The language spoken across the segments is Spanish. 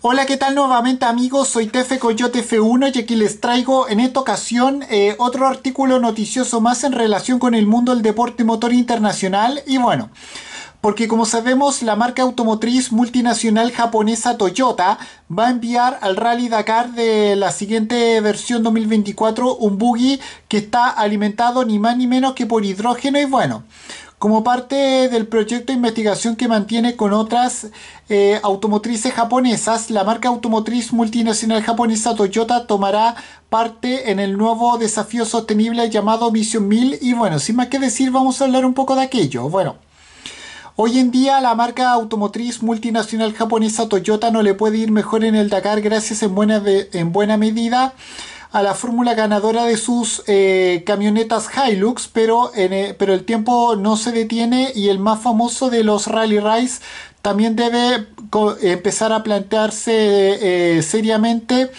Hola, ¿qué tal nuevamente amigos? Soy Tefe Coyote F1 y aquí les traigo en esta ocasión eh, otro artículo noticioso más en relación con el mundo del deporte motor internacional y bueno porque como sabemos la marca automotriz multinacional japonesa Toyota va a enviar al Rally Dakar de la siguiente versión 2024 un buggy que está alimentado ni más ni menos que por hidrógeno y bueno, como parte del proyecto de investigación que mantiene con otras eh, automotrices japonesas, la marca automotriz multinacional japonesa Toyota tomará parte en el nuevo desafío sostenible llamado Misión 1000 y bueno, sin más que decir vamos a hablar un poco de aquello. Bueno, Hoy en día la marca automotriz multinacional japonesa Toyota no le puede ir mejor en el Dakar gracias en buena, en buena medida a la fórmula ganadora de sus eh, camionetas Hilux, pero, eh, pero el tiempo no se detiene y el más famoso de los Rally Rise también debe empezar a plantearse eh, seriamente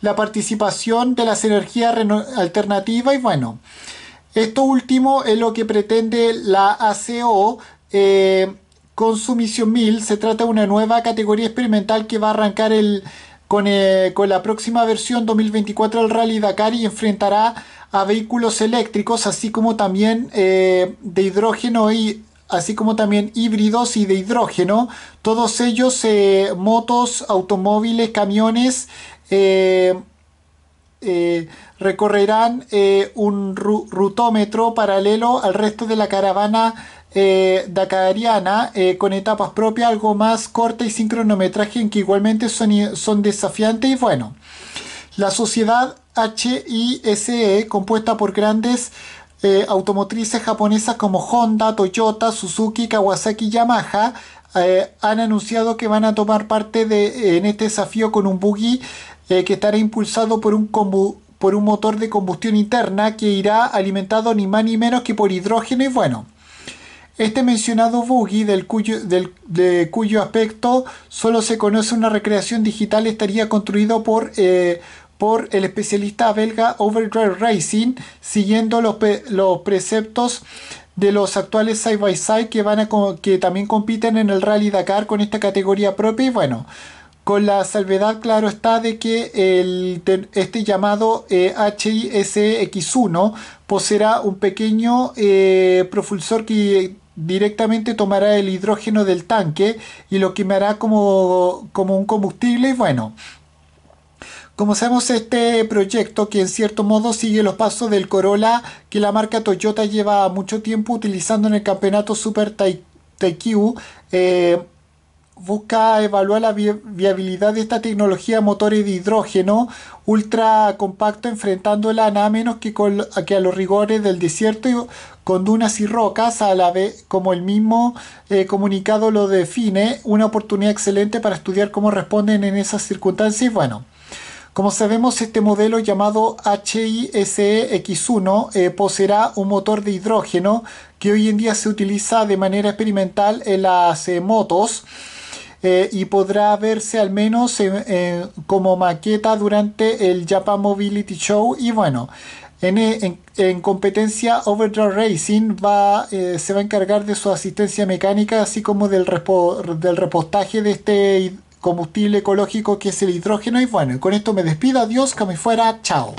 la participación de las energías alternativas y bueno, esto último es lo que pretende la ACO. con su misión 1000 se trata de una nueva categoría experimental que va a arrancar el eh, con, la próxima versión 2024 del Rally Dakar enfrentará a vehículos eléctricos, así como también eh, de hidrógeno y así como también híbridos y de hidrógeno, todos ellos eh, motos, automóviles, camiones, eh, recorrerán eh, un rutómetro paralelo al resto de la caravana eh, dakariana eh, con etapas propias algo más corta y sin cronometraje en que igualmente son, son desafiantes y bueno la sociedad HISE compuesta por grandes automotrices japonesas como Honda, Toyota, Suzuki, Kawasaki y Yamaha eh, han anunciado que van a tomar parte de, en este desafío con un buggy eh, que estará impulsado por un, por un motor de combustión interna que irá alimentado ni más ni menos que por hidrógeno bueno. Este mencionado buggy, del cuyo, de cuyo aspecto solo se conoce una recreación digital, estaría construido por eh, por el especialista belga Overdrive Racing, siguiendo los, preceptos de los actuales side by side que van a que también compiten en el Rally Dakar con esta categoría propia y bueno, con la salvedad claro está de que el, este llamado eh, e x 1 poseerá un pequeño eh, propulsor que directamente tomará el hidrógeno del tanque y lo quemará como, como un combustible y bueno, como sabemos, este proyecto, que en cierto modo sigue los pasos del Corolla que la marca Toyota lleva mucho tiempo utilizando en el campeonato Super Taikyu, eh, busca evaluar la viabilidad de esta tecnología motores de hidrógeno ultra compacto, enfrentándola nada menos que, a los rigores del desierto y con dunas y rocas, a la vez como el mismo eh, comunicado lo define, una oportunidad excelente para estudiar cómo responden en esas circunstancias. Bueno. Como sabemos, este modelo llamado HISEX1 eh, poseerá un motor de hidrógeno que hoy en día se utiliza de manera experimental en las eh, motos eh, y podrá verse al menos como maqueta durante el Japan Mobility Show y bueno. En, competencia Overdrive Racing va, se va a encargar de su asistencia mecánica así como del, del repostaje de este combustible ecológico que es el hidrógeno. Y bueno, con esto me despido. Adiós, que me fuera. Chao.